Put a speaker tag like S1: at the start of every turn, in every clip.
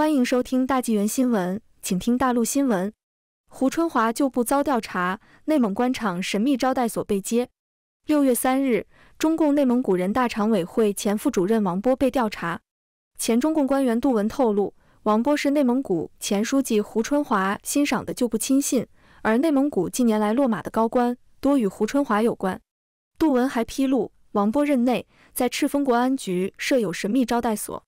S1: 欢迎收听大纪元新闻，请听大陆新闻。胡春华旧部遭调查，内蒙官场神秘招待所被揭。六月三日，中共内蒙古人大常委会前副主任王波被调查。前中共官员杜文透露，王波是内蒙古前书记胡春华欣赏的旧部亲信，而内蒙古近年来落马的高官多与胡春华有关。杜文还披露，王波任内在赤峰国安局设有神秘招待所。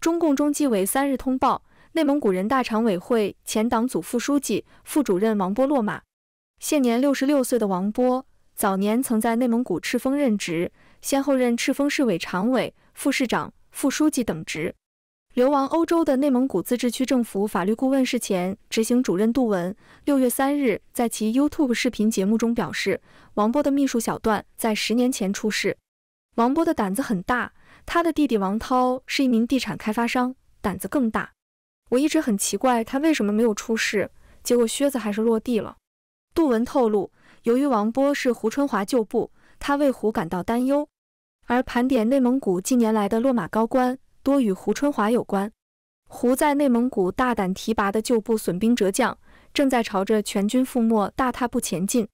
S1: 中共中纪委三日通报，内蒙古人大常委会前党组副书记、副主任王波落马。现年六十六岁的王波，早年曾在内蒙古赤峰任职，先后任赤峰市委常委、副市长、副书记等职。流亡欧洲的内蒙古自治区政府法律顾问室前执行主任杜文，六月三日在其 YouTube 视频节目中表示，王波的秘书小段在十年前出事，王波的胆子很大。他的弟弟王涛是一名地产开发商，胆子更大。我一直很奇怪他为什么没有出事，结果靴子还是落地了。杜文透露，由于王波是胡春华旧部，他为胡感到担忧。而盘点内蒙古近年来的落马高官，多与胡春华有关。胡在内蒙古大胆提拔的旧部损兵折将，正在朝着全军覆没大踏步前进。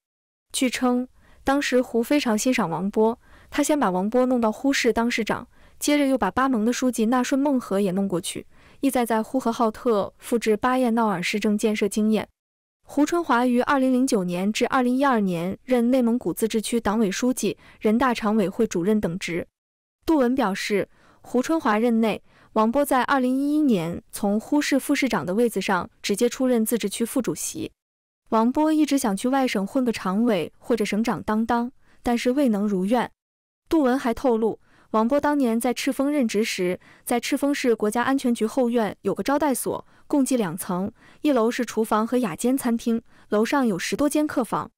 S1: 据称，当时胡非常欣赏王波，他先把王波弄到呼市当市长。接着又把巴盟的书记纳顺孟和也弄过去，意在在呼和浩特复制巴彦淖尔市政建设经验。胡春华于二零零九年至二零一二年任内蒙古自治区党委书记、人大常委会主任等职。杜文表示，胡春华任内，王波在二零一一年从呼市副市长的位子上直接出任自治区副主席。王波一直想去外省混个常委或者省长当当，但是未能如愿。杜文还透露。王波当年在赤峰任职时，在赤峰市国家安全局后院有个招待所，共计两层，一楼是厨房和雅间餐厅，楼上有十多间客房。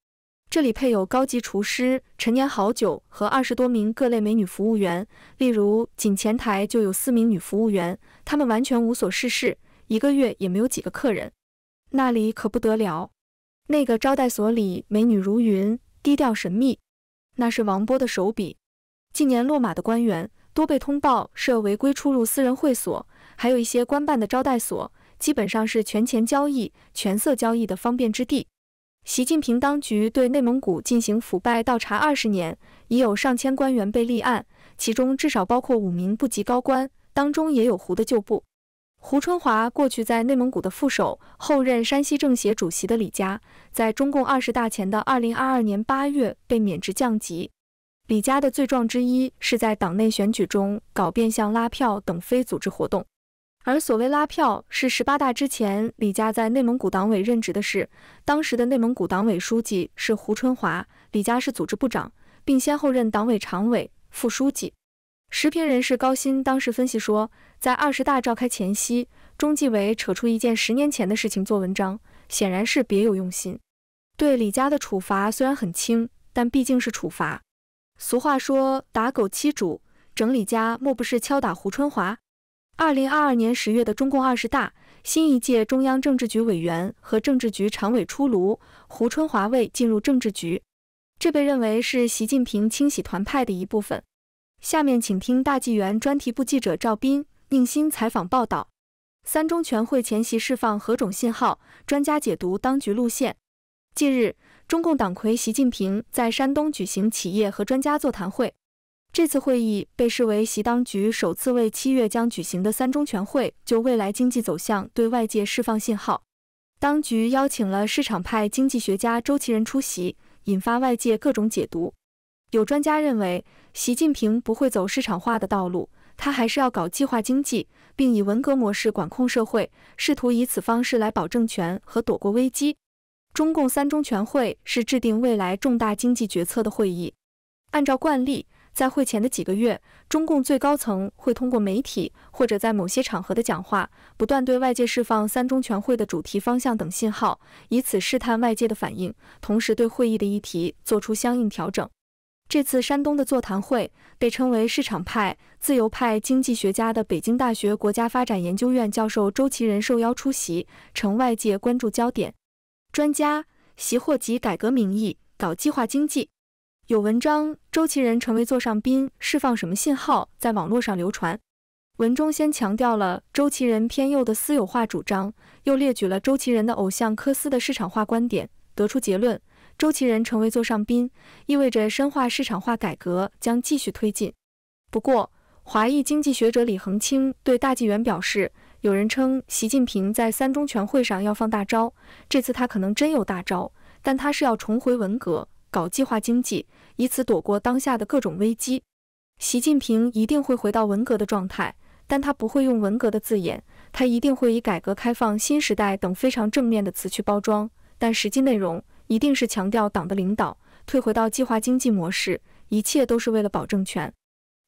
S1: 这里配有高级厨师、陈年好酒和二十多名各类美女服务员。例如，仅前台就有四名女服务员，她们完全无所事事，一个月也没有几个客人。那里可不得了，那个招待所里美女如云，低调神秘，那是王波的手笔。近年落马的官员多被通报涉违规出入私人会所，还有一些官办的招待所，基本上是权钱交易、权色交易的方便之地。习近平当局对内蒙古进行腐败倒查二十年，已有上千官员被立案，其中至少包括五名部级高官，当中也有胡的旧部胡春华过去在内蒙古的副手，后任山西政协主席的李佳，在中共二十大前的二零二二年八月被免职降级。李家的罪状之一是在党内选举中搞变相拉票等非组织活动，而所谓拉票是十八大之前李家在内蒙古党委任职的事。当时的内蒙古党委书记是胡春华，李家是组织部长，并先后任党委常委、副书记。时评人士高鑫当时分析说，在二十大召开前夕，中纪委扯出一件十年前的事情做文章，显然是别有用心。对李家的处罚虽然很轻，但毕竟是处罚。俗话说“打狗欺主”，整理家莫不是敲打胡春华？二零二二年十月的中共二十大，新一届中央政治局委员和政治局常委出炉，胡春华未进入政治局，这被认为是习近平清洗团派的一部分。下面请听大纪元专题部记者赵斌、宁鑫采访报道：三中全会前夕释放何种信号？专家解读当局路线。近日。中共党魁习近平在山东举行企业和专家座谈会，这次会议被视为习当局首次为七月将举行的三中全会就未来经济走向对外界释放信号。当局邀请了市场派经济学家周其仁出席，引发外界各种解读。有专家认为，习近平不会走市场化的道路，他还是要搞计划经济，并以文革模式管控社会，试图以此方式来保政权和躲过危机。中共三中全会是制定未来重大经济决策的会议。按照惯例，在会前的几个月，中共最高层会通过媒体或者在某些场合的讲话，不断对外界释放三中全会的主题方向等信号，以此试探外界的反应，同时对会议的议题做出相应调整。这次山东的座谈会被称为市场派、自由派经济学家的北京大学国家发展研究院教授周其仁受邀出席，成外界关注焦点。专家习获及改革名义搞计划经济，有文章周其仁成为座上宾释放什么信号，在网络上流传。文中先强调了周其仁偏右的私有化主张，又列举了周其仁的偶像科斯的市场化观点，得出结论：周其仁成为座上宾，意味着深化市场化改革将继续推进。不过，华裔经济学者李恒清对大纪元表示。有人称习近平在三中全会上要放大招，这次他可能真有大招，但他是要重回文革，搞计划经济，以此躲过当下的各种危机。习近平一定会回到文革的状态，但他不会用文革的字眼，他一定会以改革开放新时代等非常正面的词去包装，但实际内容一定是强调党的领导，退回到计划经济模式，一切都是为了保政权。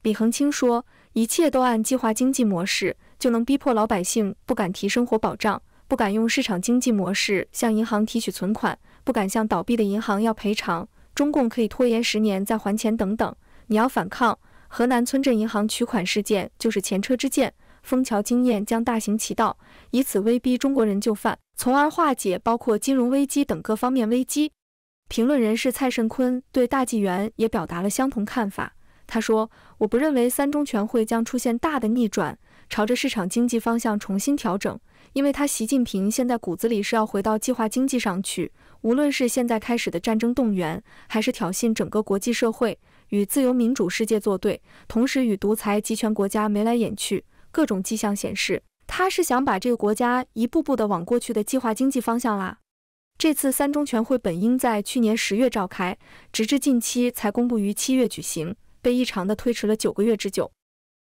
S1: 李恒清说，一切都按计划经济模式。就能逼迫老百姓不敢提生活保障，不敢用市场经济模式向银行提取存款，不敢向倒闭的银行要赔偿，中共可以拖延十年再还钱等等。你要反抗，河南村镇银行取款事件就是前车之鉴，封桥经验将大行其道，以此威逼中国人就范，从而化解包括金融危机等各方面危机。评论人士蔡盛坤对大纪元也表达了相同看法，他说：“我不认为三中全会将出现大的逆转。”朝着市场经济方向重新调整，因为他习近平现在骨子里是要回到计划经济上去。无论是现在开始的战争动员，还是挑衅整个国际社会与自由民主世界作对，同时与独裁集权国家眉来眼去，各种迹象显示，他是想把这个国家一步步的往过去的计划经济方向拉。这次三中全会本应在去年十月召开，直至近期才公布于七月举行，被异常的推迟了九个月之久，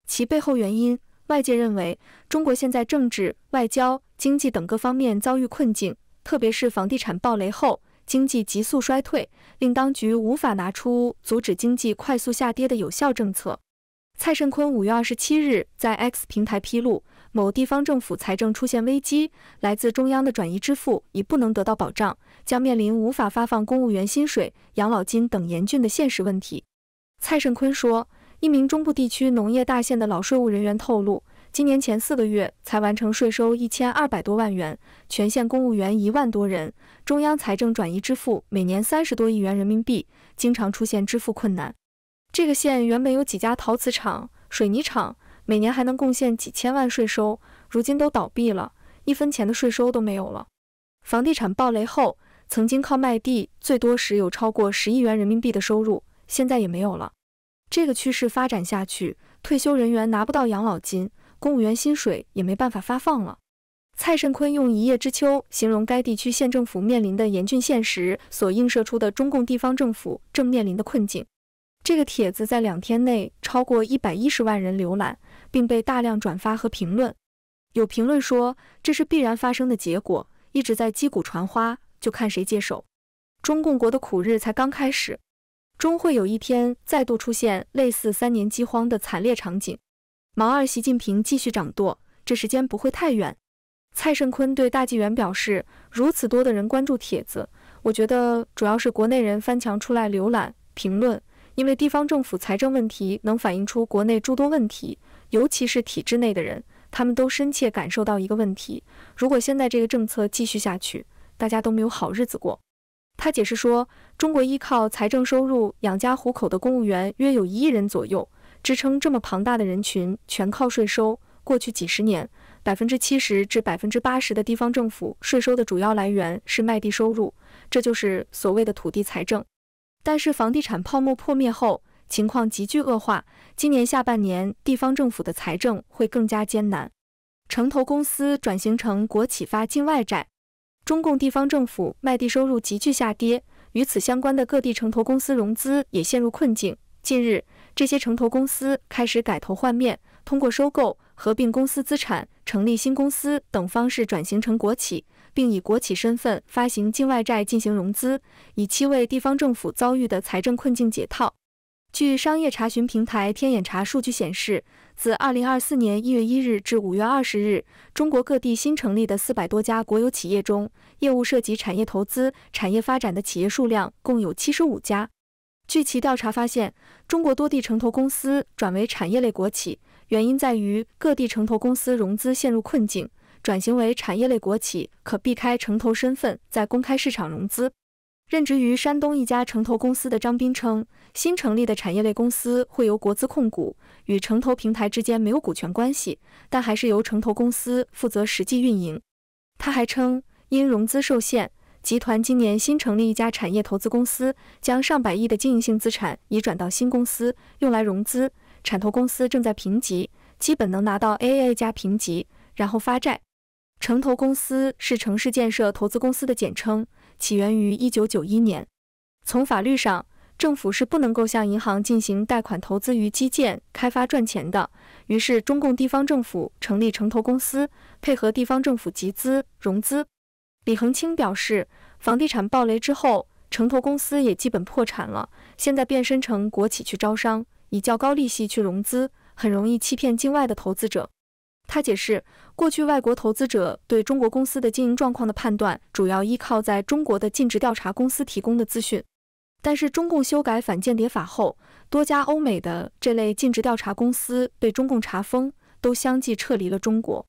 S1: 其背后原因。外界认为，中国现在政治、外交、经济等各方面遭遇困境，特别是房地产暴雷后，经济急速衰退，令当局无法拿出阻止经济快速下跌的有效政策。蔡胜坤五月二十七日在 X 平台披露，某地方政府财政出现危机，来自中央的转移支付已不能得到保障，将面临无法发放公务员薪水、养老金等严峻的现实问题。蔡胜坤说。一名中部地区农业大县的老税务人员透露，今年前四个月才完成税收一千二百多万元，全县公务员一万多人，中央财政转移支付每年三十多亿元人民币，经常出现支付困难。这个县原本有几家陶瓷厂、水泥厂，每年还能贡献几千万税收，如今都倒闭了，一分钱的税收都没有了。房地产暴雷后，曾经靠卖地最多时有超过十亿元人民币的收入，现在也没有了。这个趋势发展下去，退休人员拿不到养老金，公务员薪水也没办法发放了。蔡盛坤用“一叶知秋”形容该地区县政府面临的严峻现实，所映射出的中共地方政府正面临的困境。这个帖子在两天内超过一百一十万人浏览，并被大量转发和评论。有评论说，这是必然发生的结果，一直在击鼓传花，就看谁接手。中共国的苦日才刚开始。终会有一天再度出现类似三年饥荒的惨烈场景。毛二，习近平继续掌舵，这时间不会太远。蔡胜坤对大纪元表示，如此多的人关注帖子，我觉得主要是国内人翻墙出来浏览、评论，因为地方政府财政问题能反映出国内诸多问题，尤其是体制内的人，他们都深切感受到一个问题：如果现在这个政策继续下去，大家都没有好日子过。他解释说，中国依靠财政收入养家糊口的公务员约有一亿人左右，支撑这么庞大的人群全靠税收。过去几十年，百分之七十至百分之八十的地方政府税收的主要来源是卖地收入，这就是所谓的土地财政。但是房地产泡沫破灭后，情况急剧恶化。今年下半年，地方政府的财政会更加艰难。城投公司转型成国企发境外债。中共地方政府卖地收入急剧下跌，与此相关的各地城投公司融资也陷入困境。近日，这些城投公司开始改头换面，通过收购、合并公司资产、成立新公司等方式转型成国企，并以国企身份发行境外债进行融资，以期为地方政府遭遇的财政困境解套。据商业查询平台天眼查数据显示。自二零二四年一月一日至五月二十日，中国各地新成立的四百多家国有企业中，业务涉及产业投资、产业发展的企业数量共有七十五家。据其调查发现，中国多地城投公司转为产业类国企，原因在于各地城投公司融资陷入困境，转型为产业类国企可避开城投身份，在公开市场融资。任职于山东一家城投公司的张斌称，新成立的产业类公司会由国资控股，与城投平台之间没有股权关系，但还是由城投公司负责实际运营。他还称，因融资受限，集团今年新成立一家产业投资公司，将上百亿的经营性资产移转到新公司，用来融资。产投公司正在评级，基本能拿到 a a 加评级，然后发债。城投公司是城市建设投资公司的简称。起源于一九九一年，从法律上，政府是不能够向银行进行贷款投资于基建开发赚钱的。于是，中共地方政府成立城投公司，配合地方政府集资融资。李恒清表示，房地产暴雷之后，城投公司也基本破产了，现在变身成国企去招商，以较高利息去融资，很容易欺骗境外的投资者。他解释。过去，外国投资者对中国公司的经营状况的判断，主要依靠在中国的尽职调查公司提供的资讯。但是，中共修改反间谍法后，多家欧美的这类尽职调查公司被中共查封，都相继撤离了中国。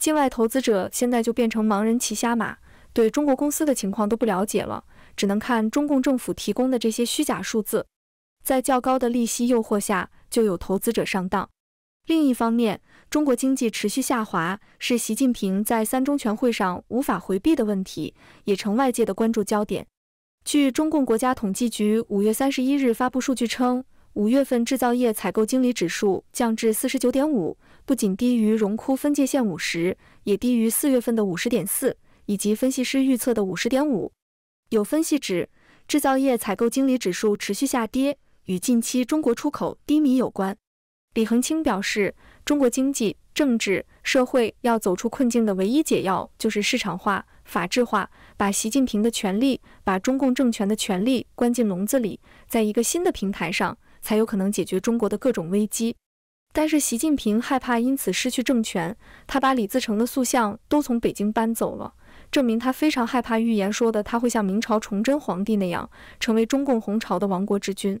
S1: 境外投资者现在就变成盲人骑瞎马，对中国公司的情况都不了解了，只能看中共政府提供的这些虚假数字。在较高的利息诱惑下，就有投资者上当。另一方面，中国经济持续下滑是习近平在三中全会上无法回避的问题，也成外界的关注焦点。据中共国家统计局五月三十一日发布数据称，五月份制造业采购经理指数降至四十九点五，不仅低于荣枯分界线五十，也低于四月份的五十点四，以及分析师预测的五十点五。有分析指，制造业采购经理指数持续下跌，与近期中国出口低迷有关。李恒清表示，中国经济、政治、社会要走出困境的唯一解药就是市场化、法治化，把习近平的权力、把中共政权的权力关进笼子里，在一个新的平台上，才有可能解决中国的各种危机。但是，习近平害怕因此失去政权，他把李自成的塑像都从北京搬走了，证明他非常害怕预言说的他会像明朝崇祯皇帝那样，成为中共红朝的亡国之君。